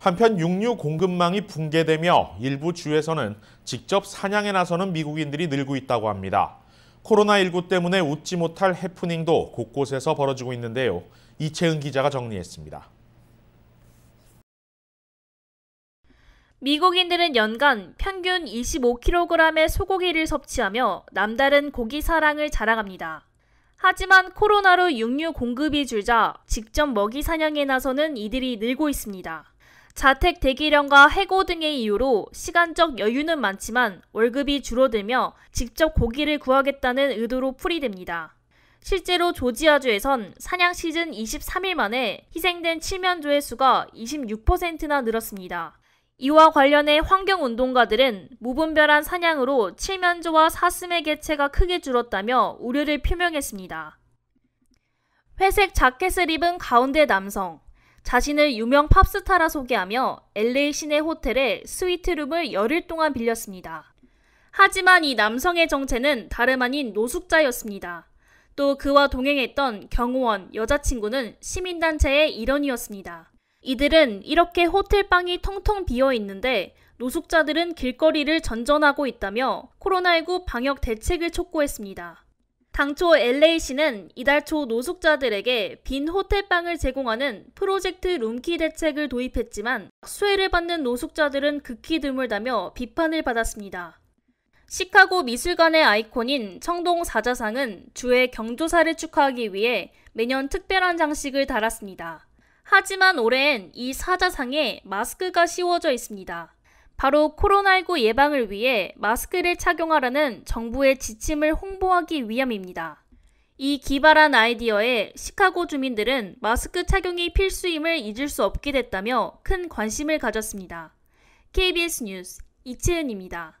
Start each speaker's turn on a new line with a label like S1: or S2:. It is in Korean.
S1: 한편 육류 공급망이 붕괴되며 일부 주에서는 직접 사냥에 나서는 미국인들이 늘고 있다고 합니다. 코로나19 때문에 웃지 못할 해프닝도 곳곳에서 벌어지고 있는데요. 이채은 기자가 정리했습니다.
S2: 미국인들은 연간 평균 25kg의 소고기를 섭취하며 남다른 고기 사랑을 자랑합니다. 하지만 코로나로 육류 공급이 줄자 직접 먹이 사냥에 나서는 이들이 늘고 있습니다. 자택 대기령과 해고 등의 이유로 시간적 여유는 많지만 월급이 줄어들며 직접 고기를 구하겠다는 의도로 풀이됩니다. 실제로 조지아주에선 사냥 시즌 23일 만에 희생된 칠면조의 수가 26%나 늘었습니다. 이와 관련해 환경운동가들은 무분별한 사냥으로 칠면조와 사슴의 개체가 크게 줄었다며 우려를 표명했습니다. 회색 자켓을 입은 가운데 남성, 자신을 유명 팝스타라 소개하며 LA 시내 호텔에 스위트룸을 열흘 동안 빌렸습니다. 하지만 이 남성의 정체는 다름 아닌 노숙자였습니다. 또 그와 동행했던 경호원 여자친구는 시민단체의 일원이었습니다. 이들은 이렇게 호텔방이 텅텅 비어 있는데 노숙자들은 길거리를 전전하고 있다며 코로나19 방역 대책을 촉구했습니다. 당초 LA시는 이달 초 노숙자들에게 빈 호텔방을 제공하는 프로젝트 룸키 대책을 도입했지만 수혜를 받는 노숙자들은 극히 드물다며 비판을 받았습니다. 시카고 미술관의 아이콘인 청동 사자상은 주의 경조사를 축하하기 위해 매년 특별한 장식을 달았습니다. 하지만 올해엔 이 사자상에 마스크가 씌워져 있습니다. 바로 코로나19 예방을 위해 마스크를 착용하라는 정부의 지침을 홍보하기 위함입니다. 이 기발한 아이디어에 시카고 주민들은 마스크 착용이 필수임을 잊을 수 없게 됐다며 큰 관심을 가졌습니다. KBS 뉴스 이채은입니다.